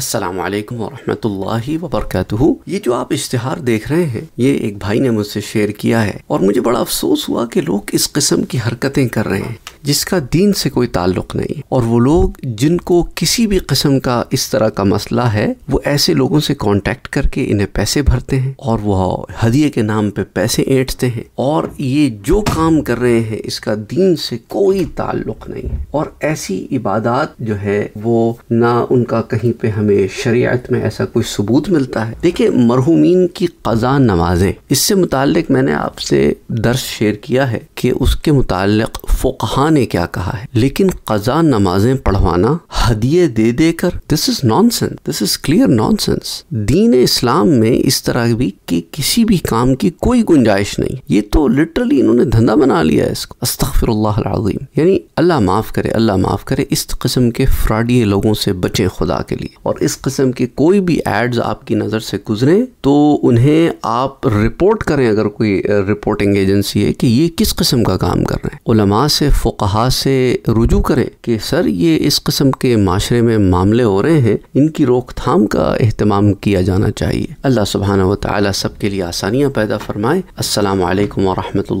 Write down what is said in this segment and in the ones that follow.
अस्सलाम वालेकुम वरहमतुल्लाहि वबरकातुहु ये जो आप इश्तिहार देख रहे हैं ये एक भाई ने मुझसे शेयर किया है और मुझे बड़ा अफसोस हुआ कि लोग इस किस्म की हरकतें कर रहे हैं जिसका दीन से कोई ताल्लुक नहीं और वो लोग जिनको किसी भी किस्म का इस तरह का मसला है वो ऐसे लोगों से कांटेक्ट करके इन्हें पैसे भरते हैं और वह हदिये के नाम पे पैसे ऐंठते हैं और ये जो काम कर रहे हैं इसका दीन से कोई ताल्लुक नहीं है और ऐसी इबादत जो है वो ना उनका कहीं पे हमें शरीयत में ऐसा कोई सबूत मिलता है देखिए मरहूमिन की कज़ा नमाजें इससे मुतक मैंने आपसे दर्श शेयर किया है कि उसके मुतल फ़ुकान ने क्या कहा है लेकिन कज़ा नमाजें पढ़वाना हदिये दे देकर this is nonsense this is clear nonsense दीन इस्लाम में इस तरह भी कि किसी भी काम की कोई गुंजाइश नहीं ये तो लिटरली इन्होंने धंधा बना लिया है इसको अस्तफ़िरल्लाजीम यानी अल्लाह माफ़ करे अल्लाह माफ़ करे इस किस्म के फ्रॉडी लोगों से बचें खुदा के लिए और इस किस्म के कोई भी एड्स आपकी नज़र से गुजरे तो उन्हें आप रिपोर्ट करें अगर कोई रिपोर्टिंग एजेंसी है कि ये किस किस्म का काम कर रहे हैं उलमा से फ़ुकहा से रुजू करें कि सर ये इस किस्म के माशरे में मामले हो रहे हैं इनकी रोकथाम का अहतमाम किया जाना चाहिए अल्लाह सुबहाना वाली सब के लिए आसानियाँ पैदा फरमाए असल वरहमत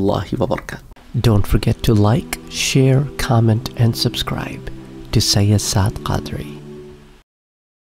वबरक Don't forget to like, share, comment and subscribe to Sayyid Saad Qadri.